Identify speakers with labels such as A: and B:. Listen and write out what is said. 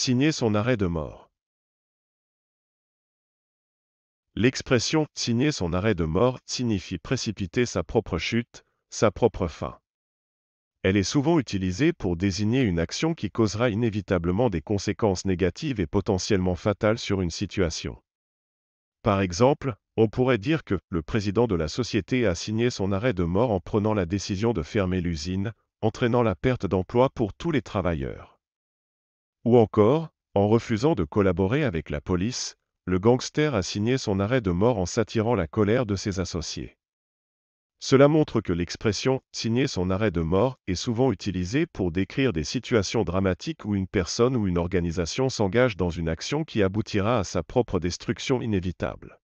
A: signer son arrêt de mort.
B: L'expression signer son arrêt de mort signifie précipiter sa propre chute, sa propre fin. Elle est souvent utilisée pour désigner une action qui causera inévitablement des conséquences négatives et potentiellement fatales sur une situation. Par exemple, on pourrait dire que le président de la société a signé son arrêt de mort en prenant la décision de fermer l'usine, entraînant la perte d'emploi pour tous les travailleurs. Ou encore, en refusant de collaborer avec la police, le gangster a signé son arrêt de mort en s'attirant la colère de ses associés. Cela montre que l'expression signer son arrêt de mort est souvent utilisée pour décrire des situations dramatiques où une personne ou une organisation s'engage dans une action qui aboutira à sa propre destruction
A: inévitable.